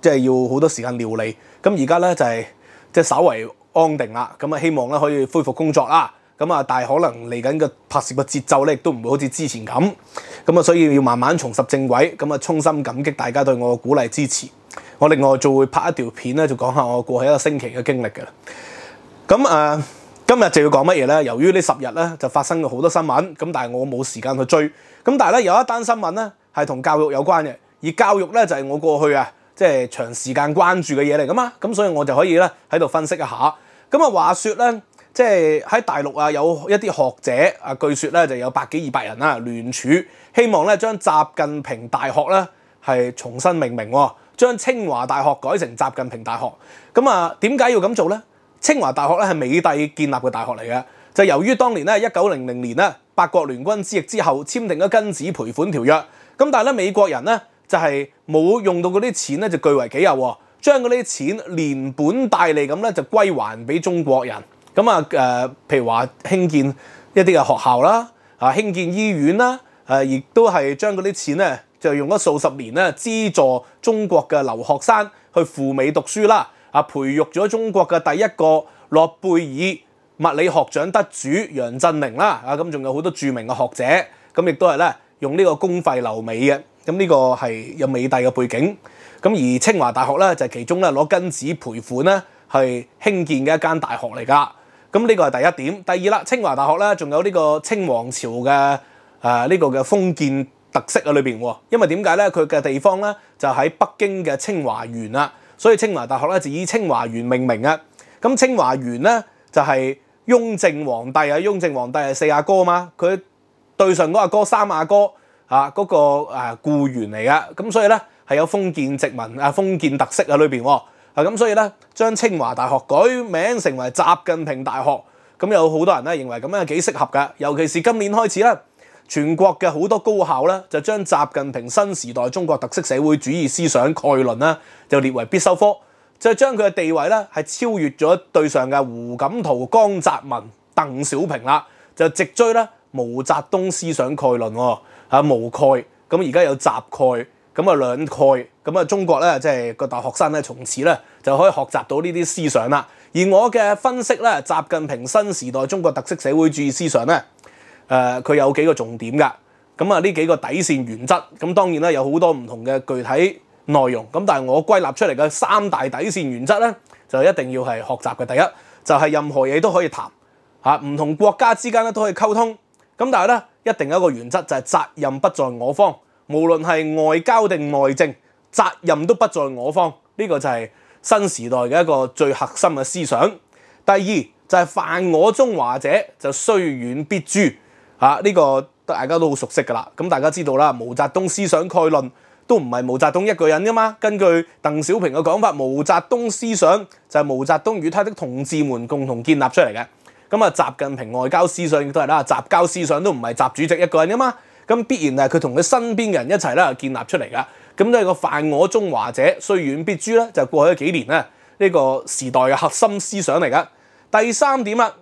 即係要好多時間料理咁，而家咧就係即係稍為安定啦。咁啊，希望咧可以恢復工作啦。咁啊，但係可能嚟緊嘅拍攝嘅節奏咧，亦都唔會好似之前咁。咁啊，所以要慢慢重拾正位。咁啊，衷心感激大家對我嘅鼓勵支持。我另外再會拍一條片咧，就講下我過去一個星期嘅經歷嘅。咁啊，今日就要講乜嘢咧？由於呢十日咧就發生咗好多新聞咁，但係我冇時間去追。咁但係咧有一單新聞咧係同教育有關嘅，而教育咧就係我過去啊。即係長時間關注嘅嘢嚟噶嘛，咁所以我就可以咧喺度分析一下。咁啊，話說咧，即係喺大陸啊，有一啲學者啊，據說咧就有百幾二百人啦聯署，希望咧將習近平大學咧係重新命名，將清華大學改成習近平大學。咁啊，點解要咁做咧？清華大學咧係美帝建立嘅大學嚟嘅，就由於當年咧一九零零年咧八國聯軍之役之後簽訂咗《庚子賠款條約》，咁但係咧美國人咧。就係冇用到嗰啲錢咧，就據為己有，將嗰啲錢連本帶利咁咧就歸還俾中國人。咁啊誒，譬如話興建一啲嘅學校啦，啊興建醫院啦，誒亦都係將嗰啲錢咧就用咗數十年咧，資助中國嘅留學生去赴美讀書啦，啊培育咗中國嘅第一個諾貝爾物理學獎得主楊振寧啦，啊咁仲有好多著名嘅學者，咁亦都係咧用呢個公費留美嘅。咁呢個係有美帝嘅背景，咁而清華大學咧就其中咧攞根子賠款咧係興建嘅一間大學嚟噶，咁呢個係第一點。第二啦，清華大學咧仲有呢個清王朝嘅誒呢個嘅封建特色喺裏邊，因為點解咧？佢嘅地方咧就喺北京嘅清華園啦，所以清華大學咧就以清華園命名啊。咁清華園咧就係雍正皇帝啊，雍正皇帝係四阿哥嘛，佢對上嗰阿哥三阿哥。啊！嗰個誒僱員嚟嘅，咁所以咧係有封建殖民啊，封建特色喺裏邊喎。啊，咁所以咧將清華大學改名成為習近平大學，咁有好多人咧認為咁樣幾適合噶，尤其是今年開始咧，全國嘅好多高校咧就將習近平新時代中國特色社會主義思想概論咧就列為必修科，就將佢嘅地位咧係超越咗對上嘅胡錦濤、江澤民、鄧小平啦，就直追咧毛澤東思想概論。啊，無蓋咁而家有集蓋，咁啊兩蓋，咁啊中國咧，即係個大學生咧，從此咧就可以學習到呢啲思想啦。而我嘅分析咧，習近平新時代中國特色社會主義思想咧，誒佢有幾個重點㗎。咁啊呢幾個底線原則，咁當然啦有好多唔同嘅具體內容。咁但係我歸納出嚟嘅三大底線原則咧，就一定要係學習嘅。第一就係任何嘢都可以談，嚇唔同國家之間咧都可以溝通。咁但係咧。一定一個原則就係責任不在我方，無論係外交定内政，責任都不在我方。呢個就係新時代嘅一個最核心嘅思想。第二就係犯我中華者就雖遠必诛，嚇呢個大家都好熟悉噶啦。咁大家知道啦，毛澤東思想概論都唔係毛澤東一個人噶嘛。根據鄧小平嘅講法，毛澤東思想就係毛澤東與他的同志們共同建立出嚟嘅。咁啊，習近平外交思想亦都係啦，習交思想都唔係習主席一個人噶嘛，咁必然係佢同佢身邊嘅人一齊啦建立出嚟噶。咁都係個犯我中華者，雖遠必諸咧，就過去幾年咧呢個時代嘅核心思想嚟噶。第三點啊，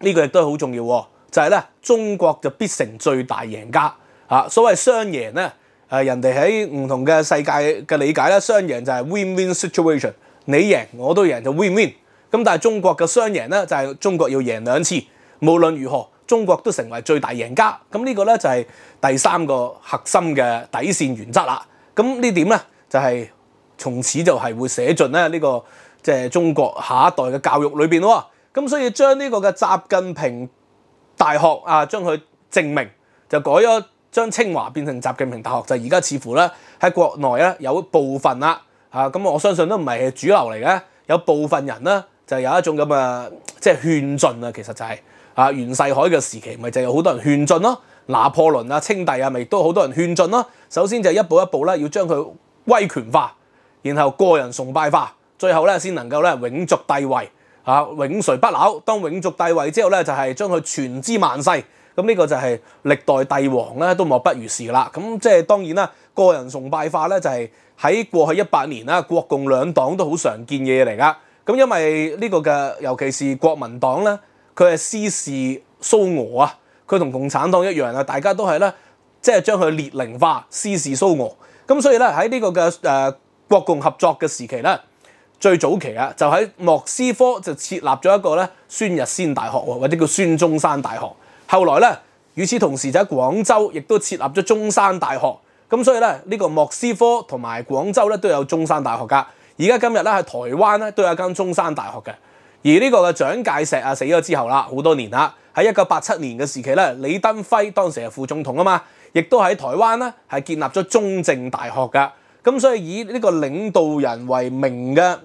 呢個亦都好重要，就係咧中國就必成最大贏家嚇。所謂雙贏咧，誒人哋喺唔同嘅世界嘅理解咧，雙贏就係 win win situation，你贏我都贏就 win win。咁但係中國嘅雙贏咧，就係中國要贏兩次。無論如何，中國都成為最大贏家。咁呢個咧就係第三個核心嘅底線原則啦。咁呢點咧就係從此就係會寫進咧呢個即係中國下一代嘅教育裏面喎。咁所以將呢個嘅習近平大學啊，將佢證明就改咗，將清華變成習近平大學，就而家似乎咧喺國內咧有部分啦嚇。咁我相信都唔係主流嚟嘅，有部分人啦。就有一種咁嘅即係勸進啊，其實就係啊袁世凱嘅時期，咪就有好多人勸進咯。拿破崙啊、清帝啊，咪都好多人勸進咯。首先就一步一步咧，要將佢威權化，然後個人崇拜化，最後咧先能夠咧永續帝位啊，永垂不朽。當永續帝位之後咧，就係將佢傳之萬世。咁呢個就係歷代帝王咧都莫不如是啦。咁即係當然啦，個人崇拜化咧就係喺過去一百年啦，國共兩黨都好常見嘅嘢嚟噶。咁因為呢個嘅，尤其是國民黨咧，佢係私事蘇俄啊，佢同共產黨一樣啊，大家都係咧，即係將佢列寧化、私事蘇俄。咁所以咧，喺呢個嘅誒國共合作嘅時期咧，最早期啊，就喺莫斯科就設立咗一個咧孫日先大學，或者叫孫中山大學。後來咧，與此同時就喺廣州亦都設立咗中山大學。咁所以咧，呢個莫斯科同埋廣州咧都有中山大學噶。而家今日咧，喺台灣咧都有一間中山大學嘅。而呢個嘅蔣介石啊，死咗之後啦，好多年啦，喺一九八七年嘅時期咧，李登輝當時係副總統啊嘛，亦都喺台灣咧係建立咗中正大學嘅。咁所以以呢個領導人為名嘅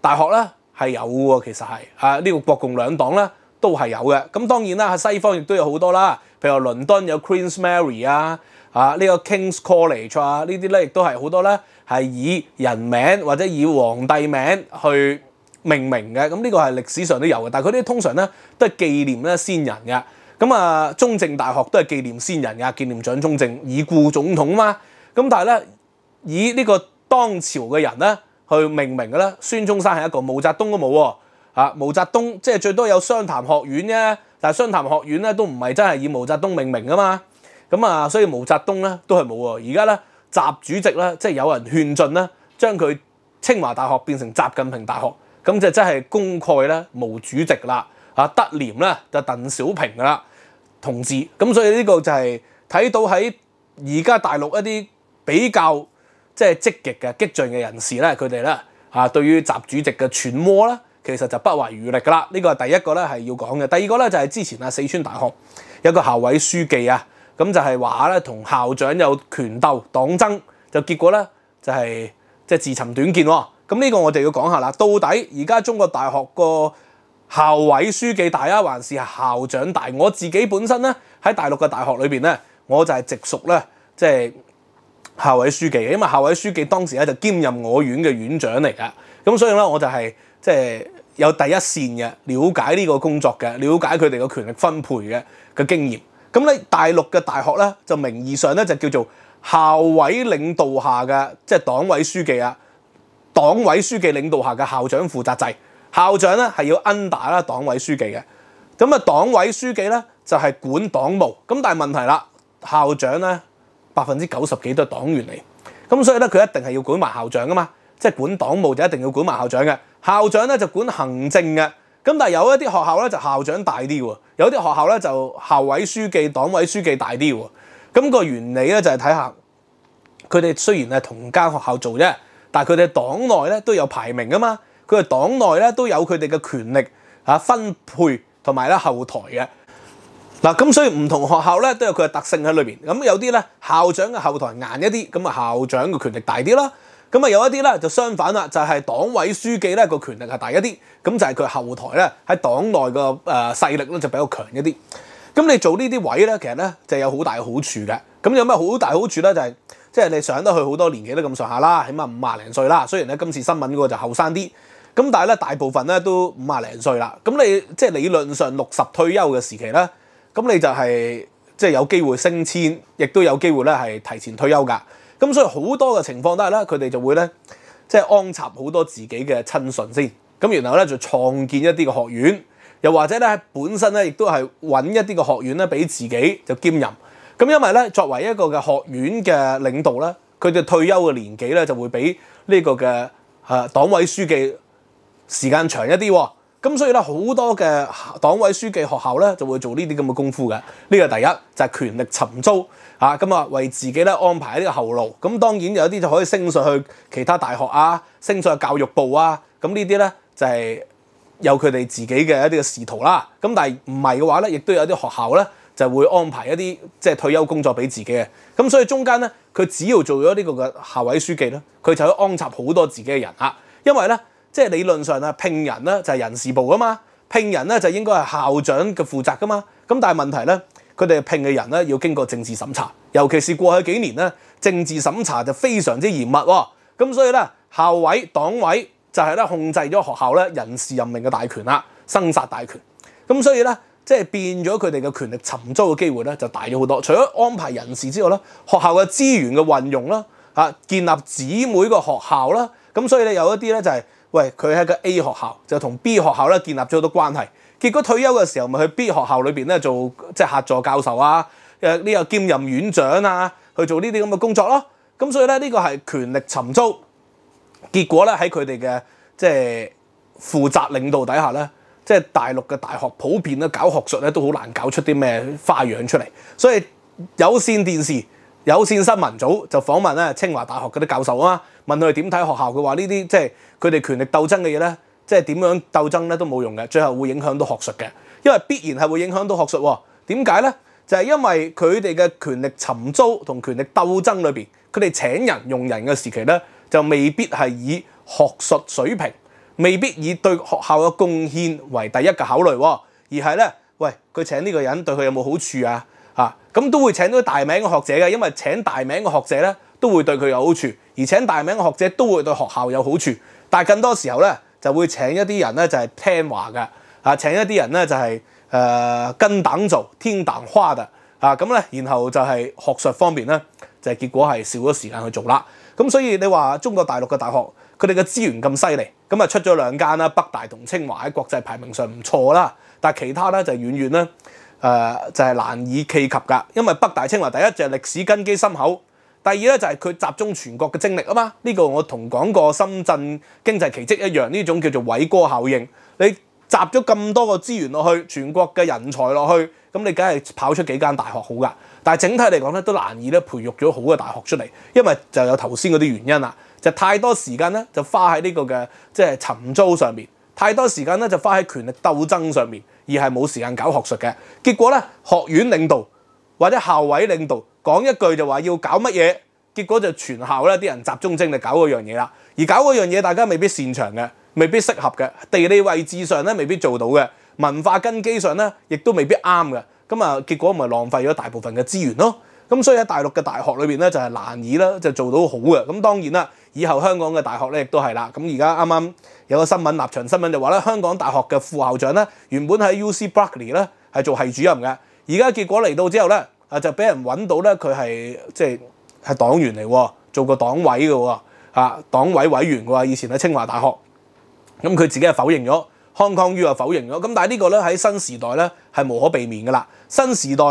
大學咧係有喎，其實係啊呢個國共兩黨咧都係有嘅。咁當然啦，喺西方亦都有好多啦，譬如倫敦有 Queen’s Mary 啊，啊呢個 King’s College 啊，呢啲咧亦都係好多咧。系以人名或者以皇帝名去命名嘅，咁呢个系历史上都有嘅。但系佢啲通常咧都系纪念咧先人嘅。咁啊，中正大学都系纪念先人嘅，纪念蒋中正，已故总统嘛。咁但系咧，以呢个当朝嘅人咧去命名嘅咧，孙中山系一个，毛泽东都冇喎。啊，毛泽东即系最多有商谈学院啫，但系商谈学院咧都唔系真系以毛泽东命名噶嘛。咁啊，所以毛泽东咧都系冇喎。而家咧。習主席咧，即係有人勸進咧，將佢清華大學變成習近平大學，咁就真係功蓋咧無主席啦，啊得廉咧就鄧小平噶啦同志，咁所以呢個就係睇到喺而家大陸一啲比較即係積極嘅激進嘅人士咧，佢哋咧啊對於習主席嘅揣摩咧，其實就不遺餘力噶啦，呢個係第一個咧係要講嘅，第二個咧就係之前啊四川大學有個校委書記啊。咁就係話咧，同校長有權鬥黨爭，就結果咧就係即係自尋短見喎。咁呢個我哋要講下啦。到底而家中國大學個校委書記大啊，還是校長大？我自己本身咧喺大陸嘅大學裏面咧，我就係直屬咧即係校委書記，因為校委書記當時咧就兼任我院嘅院長嚟噶。咁所以咧我就係即係有第一線嘅了解呢個工作嘅，了解佢哋嘅權力分配嘅嘅經驗。咁咧，大陸嘅大學咧，就名義上咧就叫做校委領導下嘅，即係黨委書記啊，黨委書記領導下嘅校長負責制，校長咧係要 under 啦黨委書記嘅。咁啊，黨委書記咧就係管黨務，咁但係問題啦，校長咧百分之九十幾都係黨員嚟，咁所以咧佢一定係要管埋校長噶嘛，即係管黨務就一定要管埋校長嘅，校長咧就管行政嘅。咁但係有一啲學校咧就校長大啲喎，有啲學校咧就校委書記、黨委書記大啲喎。咁個原理咧就係睇下佢哋雖然係同間學校做啫，但係佢哋黨內咧都有排名噶嘛，佢哋黨內咧都有佢哋嘅權力分配同埋咧後台嘅。嗱咁所以唔同學校咧都有佢嘅特性喺裏面。咁有啲咧校長嘅後台硬一啲，咁啊校長嘅權力大啲啦。咁啊，有一啲咧就相反啦，就係黨委書記咧個權力係大一啲，咁就係佢後台咧喺黨內個誒勢力咧就比較強一啲。咁你做呢啲位咧，其實咧就有好大好處嘅。咁有咩好大好處咧？就係即係你上得去好多年紀都咁上下啦，起碼五啊零歲啦。雖然咧今次新聞嗰個就後生啲，咁但係咧大部分咧都五啊零歲啦。咁你即係理論上六十退休嘅時期咧，咁你就係即係有機會升遷，亦都有機會咧係提前退休㗎。咁所以好多嘅情況都係咧，佢哋就會咧，即係安插好多自己嘅親信先。咁然後咧就創建一啲嘅學院，又或者咧本身咧亦都係揾一啲嘅學院咧俾自己就兼任。咁因為咧作為一個嘅學院嘅領導咧，佢哋退休嘅年紀咧就會比呢個嘅誒黨委書記時間長一啲。咁所以咧，好多嘅黨委書記學校咧，就會做呢啲咁嘅功夫嘅。呢個第一就係權力尋租啊！咁啊，為自己咧安排呢個後路。咁當然有啲就可以升上去其他大學啊，升上去教育部啊。咁呢啲咧就係有佢哋自己嘅一啲嘅仕途啦。咁但係唔係嘅話咧，亦都有啲學校咧就會安排一啲即係退休工作俾自己嘅。咁所以中間咧，佢只要做咗呢個嘅校委書記咧，佢就以安插好多自己嘅人啊，因為咧。即係理論上啊，聘人咧就係人事部噶嘛，聘人咧就應該係校長嘅負責噶嘛。咁但係問題咧，佢哋聘嘅人咧要經過政治審查，尤其是過去幾年咧，政治審查就非常之嚴密。咁所以咧，校委黨委就係咧控制咗學校咧人事任命嘅大權啦，生殺大權。咁所以咧，即係變咗佢哋嘅權力尋租嘅機會咧就大咗好多。除咗安排人事之外咧，學校嘅資源嘅運用啦，啊建立姊妹嘅學校啦，咁所以咧有一啲咧就係。喂，佢喺個 A 學校就同 B 學校咧建立咗好多關係，結果退休嘅時候咪去 B 學校裏面咧做即係客座教授啊，誒呢個兼任院長啊，去做呢啲咁嘅工作咯。咁所以咧呢個係權力尋租，結果咧喺佢哋嘅即係負責領導底下咧，即係大陸嘅大學普遍咧搞學術咧都好難搞出啲咩花樣出嚟，所以有線電視。有線新聞組就訪問咧清華大學嗰啲教授啊，問佢哋點睇學校，佢話呢啲即係佢哋權力鬥爭嘅嘢咧，即係點樣鬥爭咧都冇用嘅，最後會影響到學術嘅，因為必然係會影響到學術。點解咧？就係因為佢哋嘅權力尋租同權力鬥爭裏面，佢哋請人用人嘅時期咧，就未必係以學術水平，未必以對學校嘅貢獻為第一嘅考慮，而係咧，喂，佢請呢個人對佢有冇好處啊？啊，咁都會請到大名嘅學者嘅，因為請大名嘅學者咧，都會對佢有好處，而請大名嘅學者都會對學校有好處。但係更多時候咧，就會請一啲人咧就係聽話嘅，啊請一啲人咧就係誒跟黨做天藤花嘅，啊咁咧，然後就係學術方面咧，就係結果係少咗時間去做啦。咁所以你話中國大陸嘅大學，佢哋嘅資源咁犀利，咁啊出咗兩間啦，北大同清華喺國際排名上唔錯啦，但其他咧就遠遠啦。誒就係難以企及㗎，因為北大、清華第一就歷史根基深厚，第二咧就係佢集中全國嘅精力啊嘛。呢個我同講過深圳經濟奇蹟一樣，呢種叫做偉哥效應。你集咗咁多個資源落去，全國嘅人才落去，咁你梗係跑出幾間大學好噶。但係整體嚟講咧，都難以咧培育咗好嘅大學出嚟，因為就有頭先嗰啲原因啦，就太多時間咧就花喺呢個嘅即係尋租上面。太多時間咧就花喺權力鬥爭上面，而係冇時間搞學術嘅。結果咧，學院領導或者校委領導講一句就話要搞乜嘢，結果就全校咧啲人集中精力搞嗰樣嘢啦。而搞嗰樣嘢，大家未必擅長嘅，未必適合嘅，地理位置上咧未必做到嘅，文化根基上咧亦都未必啱嘅。咁啊，結果咪浪費咗大部分嘅資源咯。咁所以喺大陸嘅大學裏面咧，就係難以啦，就做到好嘅。咁當然啦。以後香港嘅大學咧，亦都係啦。咁而家啱啱有個新聞，立場新聞就話咧，香港大學嘅副校長咧，原本喺 U C Berkeley 咧係做系主任嘅，而家結果嚟到之後咧，啊就俾人揾到咧佢係即係係黨員嚟，做個黨委嘅，啊黨委委員嘅話以前喺清華大學，咁佢自己係否認咗，康康 U 話否認咗，咁但係呢個咧喺新時代咧係無可避免噶啦，新時代。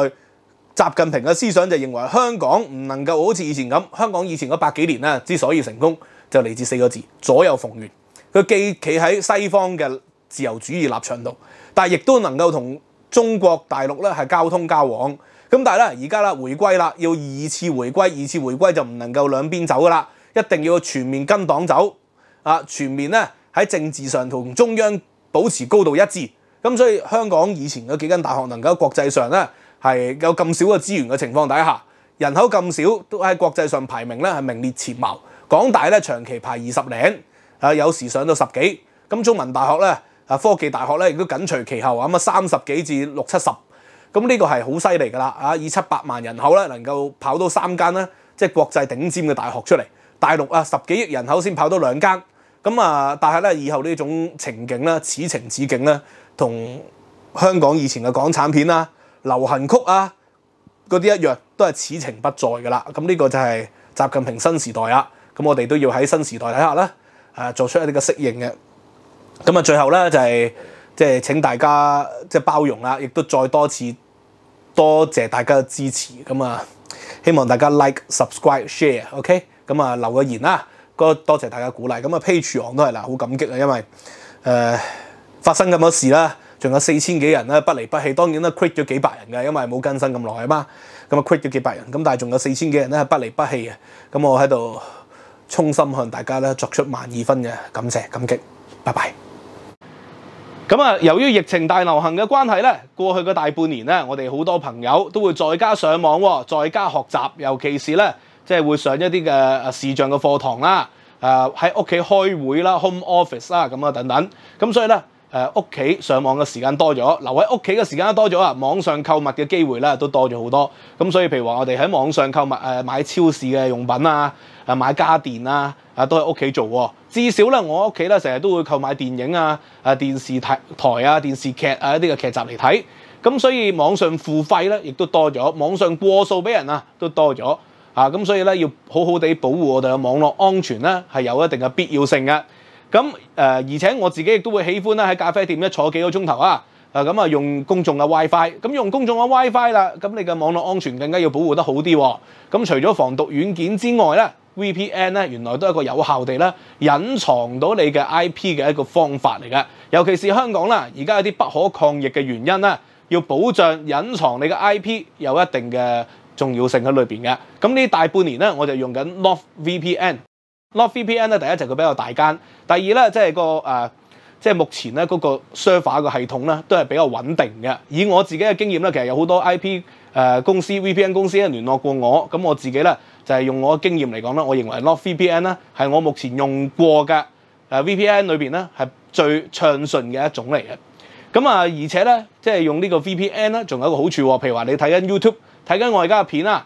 習近平嘅思想就認為香港唔能夠好似以前咁，香港以前嗰百幾年咧之所以成功，就嚟自四個字左右逢源。佢既企喺西方嘅自由主義立場度，但亦都能夠同中國大陸咧係交通交往。咁但係咧而家啦，回歸啦，要二次回歸，二次回歸就唔能夠兩邊走噶啦，一定要全面跟黨走啊，全面咧喺政治上同中央保持高度一致。咁所以香港以前嗰幾間大學能夠國際上咧。係有咁少嘅資源嘅情況底下，人口咁少都喺國際上排名咧係名列前茅。港大咧長期排二十零，啊有時上到十幾。咁中文大學咧啊科技大學咧亦都緊隨其後，咁啊三十幾至六七十。咁呢個係好犀利㗎啦！啊以七百萬人口咧能夠跑到三間咧，即係國際頂尖嘅大學出嚟。大陸啊十幾億人口先跑到兩間。咁啊但係咧以後呢種情景咧此情此景咧，同香港以前嘅港產片啦～流行曲啊，嗰啲一樣都係此情不在噶啦。咁呢個就係習近平新時代啊。咁我哋都要喺新時代底下啦，誒，做出一啲嘅適應嘅。咁啊，最後咧就係即係請大家即係包容啦，亦都再多次多謝大家嘅支持。咁啊，希望大家 like、subscribe、share，OK？咁啊，留個言啦，嗰多謝大家鼓勵。咁啊，Pageon 都係啦，好感激啊，因為誒發生咁多事啦。仲有四千幾人咧，不離不棄。當然啦，quit 咗幾百人嘅，因為冇更新咁耐啊嘛。咁啊，quit 咗幾百人。咁但係仲有四千幾人咧，不離不棄嘅。咁我喺度衷心向大家咧作出萬二分嘅感謝感激。拜拜。咁啊，由於疫情大流行嘅關係咧，過去嘅大半年咧，我哋好多朋友都會在家上網，在家學習，尤其是咧即係會上一啲嘅視像嘅課堂啦，誒喺屋企開會啦，home office 啦，咁啊等等。咁所以咧。誒屋企上網嘅時間多咗，留喺屋企嘅時間多咗啊！網上購物嘅機會咧都多咗好多，咁所以譬如話我哋喺網上購物誒買超市嘅用品啊，啊買家電啊，啊都喺屋企做喎。至少咧，我屋企咧成日都會購買電影啊、啊電視台台啊、電視劇啊一啲嘅劇集嚟睇，咁所以網上付費咧亦都多咗，網上過數俾人啊都多咗啊，咁所以咧要好好地保護我哋嘅網絡安全咧係有一定嘅必要性嘅。咁誒，而且我自己亦都會喜歡咧，喺咖啡店一坐幾個鐘頭啊！咁啊，用公眾嘅 WiFi，咁用公眾嘅 WiFi 啦，咁你嘅網絡安全更加要保護得好啲。咁除咗防毒軟件之外咧，VPN 咧原來都一個有效地咧隱藏到你嘅 IP 嘅一個方法嚟嘅。尤其是香港啦，而家有啲不可抗逆嘅原因啦，要保障隱藏你嘅 IP 有一定嘅重要性喺裏面嘅。咁呢大半年咧，我就用緊 Love VPN。Not VPN 咧，第一就佢比较大间，第二咧即系个诶，即系目前咧嗰个 server 个系统咧都系比较稳定嘅。以我自己嘅经验咧，其实有好多 I P 诶公司 VPN 公司咧联络过我，咁我自己咧就系用我嘅经验嚟讲咧，我认为 Not VPN 咧系我目前用过嘅诶 VPN 里边咧系最畅顺嘅一种嚟嘅。咁啊，而且咧即系用呢个 VPN 咧，仲有一个好处，譬如话你睇紧 YouTube 睇紧我而家嘅片啦。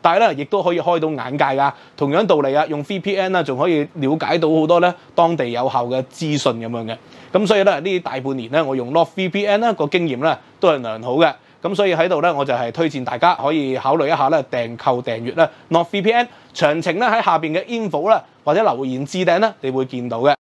但係咧，亦都可以開到眼界㗎。同樣道理啊，用 VPN 啦，仲可以了解到好多咧當地有效嘅資訊咁樣嘅。咁所以咧，呢大半年咧，我用 Not VPN 咧個經驗咧都係良好嘅。咁所以喺度呢，我就係推薦大家可以考慮一下咧訂購訂閱咧 Not VPN。詳情呢，喺下面嘅 info 啦，或者留言置頂呢，你會見到嘅。